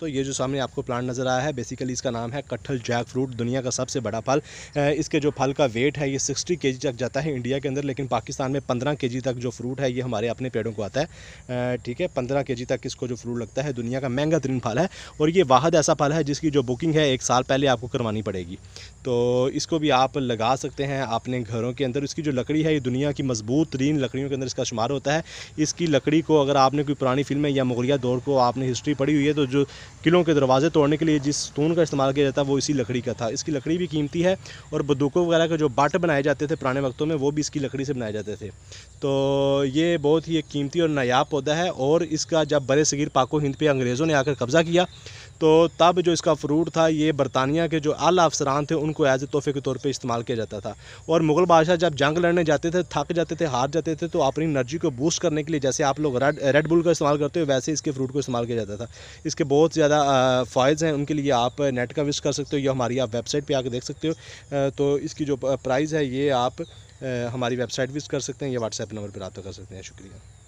दोस्तों ये जो सामने आपको प्लांट नज़र आया है बेसिकली इसका नाम है कट्ठल जैक फ्रूट दुनिया का सबसे बड़ा फल इसके जो फल का वेट है ये सिक्सटी के तक जाता है इंडिया के अंदर लेकिन पाकिस्तान में पंद्रह के तक जो फ्रूट है ये हमारे अपने पेड़ों को आता है ठीक है पंद्रह के तक इसको जो फ्रूट लगता है दुनिया का महंगा तरीन फल है और ये वाहद ऐसा फल है जिसकी जो बुकिंग है एक साल पहले आपको करवानी पड़ेगी तो इसको भी आप लगा सकते हैं अपने घरों के अंदर इसकी जो लकड़ी है ये दुनिया की मजबूत तरीन लकड़ियों के अंदर इसका शुमार होता है इसकी लकड़ी को अगर आपने कोई पुरानी फिल्में या मुगलिया दौर को आपने हिस्ट्री पढ़ी हुई है तो जो किलों के दरवाज़े तोड़ने के लिए जिस स्टोन का इस्तेमाल किया जाता है वो इसी लकड़ी का था इसकी लकड़ी भी कीमती है और बंदूकों वगैरह के जो बाट बनाए जाते थे पुराने वक्तों में वो भी इसकी लकड़ी से बनाए जाते थे तो ये बहुत ही एक कीमती और नायाब पौधा है और इसका जब बर सगीर पाको हिंद पे अंग्रेज़ों ने आकर कब्ज़ा किया तो तब जो इसका फ्रूट था ये बरतानिया के जो आला अफसरान थे उनको एज ए तोहफे के तौर पर इस्तेमाल किया जाता था और मुग़ल बादशाह जब जंग लड़ने जाते थे थक जाते थे हार जाते थे तो अपनी एनर्जी को बूस्ट करने के लिए जैसे आप लोग रेड रेड बुल का इस्तेमाल करते हो वैसे इसके फ्रूट को इस्तेमाल किया जाता था इसके बहुत ज़्यादा फ़ाइल्स हैं उनके लिए आप नेट का विश कर सकते हो या हमारी आप वेबसाइट पर आकर देख सकते हो तो इसकी जो प्राइज़ है ये आप हमारी वेबसाइट विज़ कर सकते हैं या व्हाट्सएप नंबर पर रबा कर सकते हैं शुक्रिया